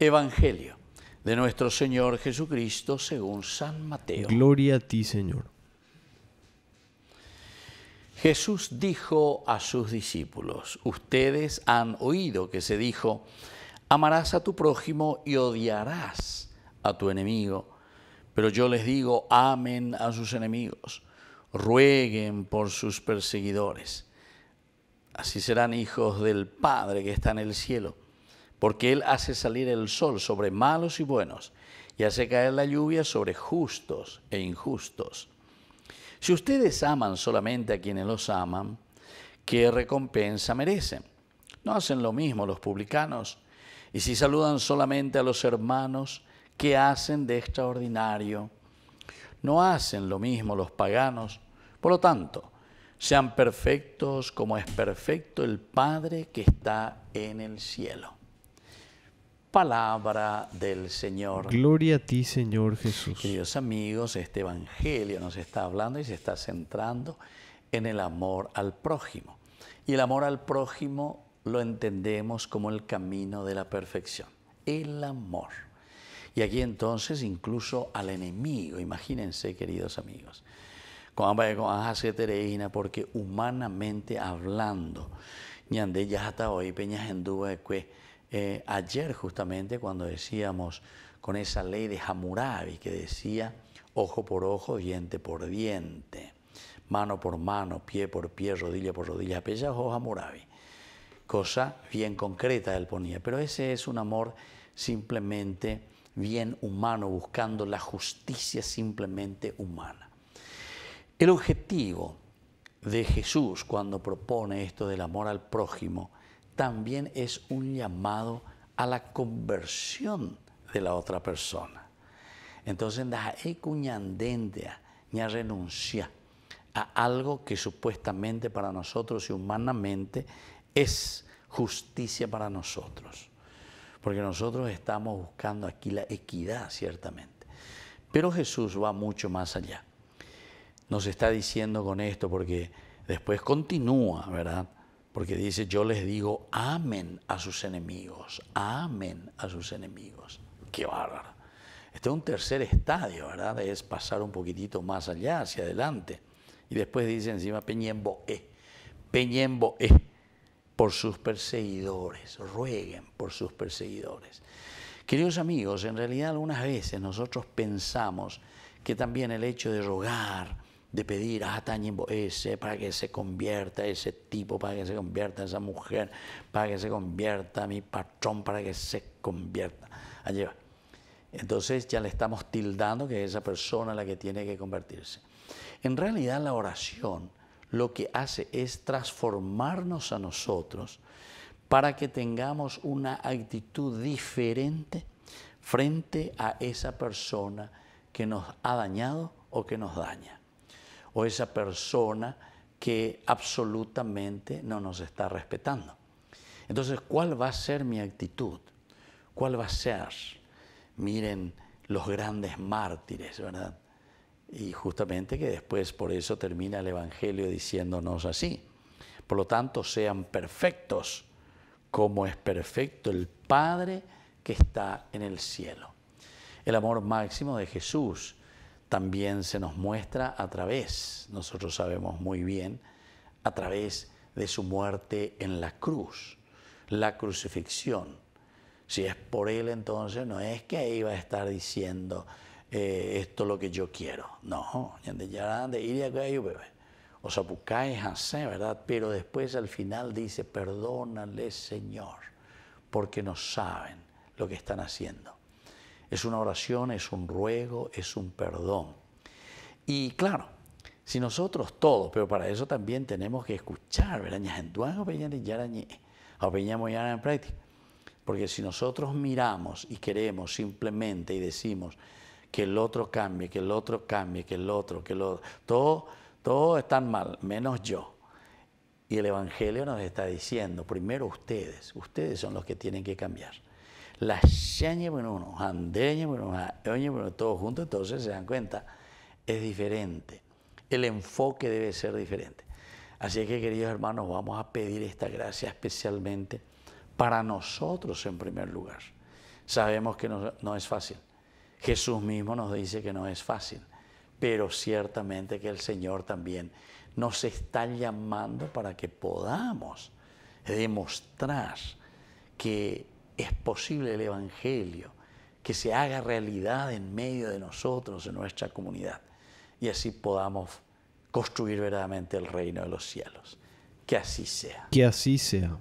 Evangelio de nuestro Señor Jesucristo según San Mateo. Gloria a ti, Señor. Jesús dijo a sus discípulos, ustedes han oído que se dijo, amarás a tu prójimo y odiarás a tu enemigo, pero yo les digo, amen a sus enemigos, rueguen por sus perseguidores. Así serán hijos del Padre que está en el cielo porque Él hace salir el sol sobre malos y buenos, y hace caer la lluvia sobre justos e injustos. Si ustedes aman solamente a quienes los aman, ¿qué recompensa merecen? ¿No hacen lo mismo los publicanos? Y si saludan solamente a los hermanos, ¿qué hacen de extraordinario? No hacen lo mismo los paganos. Por lo tanto, sean perfectos como es perfecto el Padre que está en el cielo. Palabra del Señor. Gloria a ti, Señor Jesús. Queridos amigos, este Evangelio nos está hablando y se está centrando en el amor al prójimo. Y el amor al prójimo lo entendemos como el camino de la perfección, el amor. Y aquí entonces incluso al enemigo, imagínense, queridos amigos porque humanamente hablando, ñande ya hasta hoy peñas en de eh, ayer justamente cuando decíamos con esa ley de Hammurabi que decía ojo por ojo, diente por diente, mano por mano, pie por pie, rodilla por rodilla, apellas o Hammurabi. Cosa bien concreta él ponía, pero ese es un amor simplemente bien humano, buscando la justicia simplemente humana. El objetivo de Jesús cuando propone esto del amor al prójimo también es un llamado a la conversión de la otra persona. Entonces, eh, cuñandendia, ni a renuncia a algo que supuestamente para nosotros y humanamente es justicia para nosotros. Porque nosotros estamos buscando aquí la equidad, ciertamente. Pero Jesús va mucho más allá. Nos está diciendo con esto, porque después continúa, ¿verdad? porque dice, yo les digo, amen a sus enemigos, amen a sus enemigos. Qué bárbaro. Este es un tercer estadio, ¿verdad? Es pasar un poquitito más allá, hacia adelante. Y después dice encima, e, peñembo, e, por sus perseguidores, rueguen por sus perseguidores. Queridos amigos, en realidad algunas veces nosotros pensamos que también el hecho de rogar, de pedir a ah, Tañimbo ese para que se convierta ese tipo, para que se convierta esa mujer, para que se convierta mi patrón, para que se convierta. Entonces ya le estamos tildando que es esa persona la que tiene que convertirse. En realidad la oración lo que hace es transformarnos a nosotros para que tengamos una actitud diferente frente a esa persona que nos ha dañado o que nos daña o esa persona que absolutamente no nos está respetando. Entonces, ¿cuál va a ser mi actitud? ¿Cuál va a ser? Miren los grandes mártires, ¿verdad? Y justamente que después por eso termina el Evangelio diciéndonos así. Por lo tanto, sean perfectos, como es perfecto el Padre que está en el cielo. El amor máximo de Jesús también se nos muestra a través, nosotros sabemos muy bien, a través de su muerte en la cruz, la crucifixión. Si es por Él entonces no es que iba a estar diciendo eh, esto lo que yo quiero. No, de ir O sea, ¿verdad? Pero después al final dice, perdónale Señor, porque no saben lo que están haciendo es una oración, es un ruego, es un perdón. Y claro, si nosotros todos, pero para eso también tenemos que escuchar, en Porque si nosotros miramos y queremos simplemente y decimos que el otro cambie, que el otro cambie, que el otro, que el otro, todo están mal, menos yo. Y el Evangelio nos está diciendo, primero ustedes, ustedes son los que tienen que cambiar la bueno, uno, bueno, oña bueno, todos juntos entonces se dan cuenta, es diferente. El enfoque debe ser diferente. Así que, queridos hermanos, vamos a pedir esta gracia especialmente para nosotros en primer lugar. Sabemos que no, no es fácil. Jesús mismo nos dice que no es fácil, pero ciertamente que el Señor también nos está llamando para que podamos demostrar que es posible el Evangelio, que se haga realidad en medio de nosotros, en nuestra comunidad, y así podamos construir verdaderamente el reino de los cielos. Que así sea. Que así sea.